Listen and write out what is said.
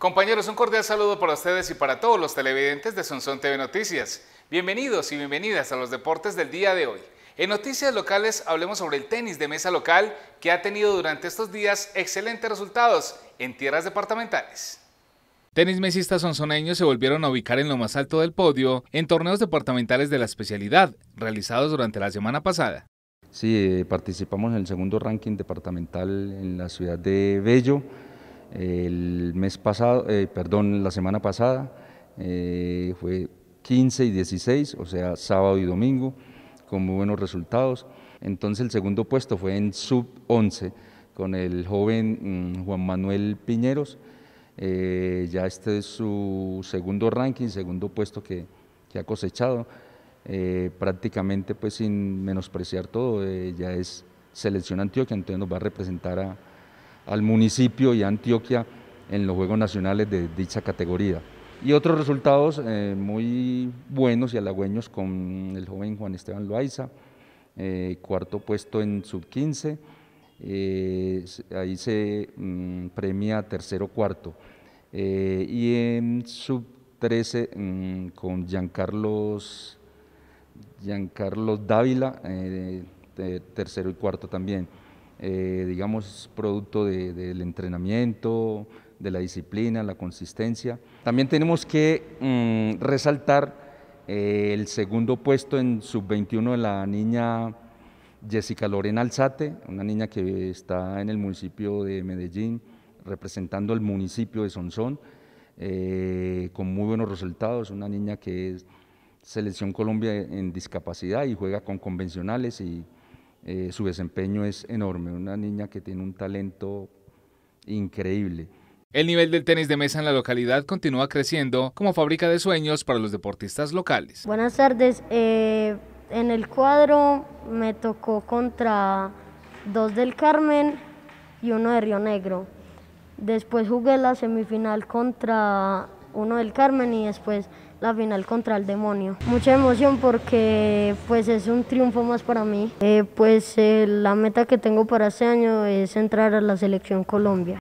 Compañeros, un cordial saludo para ustedes y para todos los televidentes de Sonson TV Noticias. Bienvenidos y bienvenidas a los deportes del día de hoy. En noticias locales hablemos sobre el tenis de mesa local que ha tenido durante estos días excelentes resultados en tierras departamentales. mesistas sonsoneños se volvieron a ubicar en lo más alto del podio en torneos departamentales de la especialidad realizados durante la semana pasada. Sí, eh, participamos en el segundo ranking departamental en la ciudad de Bello el mes pasado, eh, perdón, la semana pasada eh, fue 15 y 16, o sea, sábado y domingo, con muy buenos resultados. Entonces el segundo puesto fue en sub 11 con el joven mm, Juan Manuel Piñeros. Eh, ya este es su segundo ranking, segundo puesto que, ha cosechado. prácticamente pues sin menospreciar todo, ya es selección Antioquia, entonces nos va a representar a, al municipio y a Antioquia en los Juegos Nacionales de dicha categoría. Y otros resultados eh, muy buenos y halagüeños con el joven Juan Esteban Loaiza, eh, cuarto puesto en sub-15, eh, ahí se mm, premia tercero cuarto. y en sub-13 mm, con Giancarlos, Giancarlos Dávila, tercero y cuarto también. Eh, digamos, producto del entrenamiento, de la disciplina, la consistencia. También tenemos que mm, resaltar eh, el segundo puesto en sub-21 de la niña Jessica Lorena Alzate, una niña que está en el municipio de Medellín representando al municipio de Sonsón, eh, con muy buenos resultados, una niña que es selección Colombia en discapacidad y juega con convencionales y eh, su desempeño es enorme, una niña que tiene un talento increíble. El nivel del tenis de mesa en la localidad continúa creciendo como fábrica de sueños para los deportistas locales. Buenas tardes, eh, en el cuadro me tocó contra dos del Carmen y uno de Río Negro. Después jugué la semifinal contra uno del Carmen y después la final contra el demonio. Mucha emoción porque pues es un triunfo más para mí. Eh, pues eh, la meta que tengo para este año es entrar a la selección Colombia.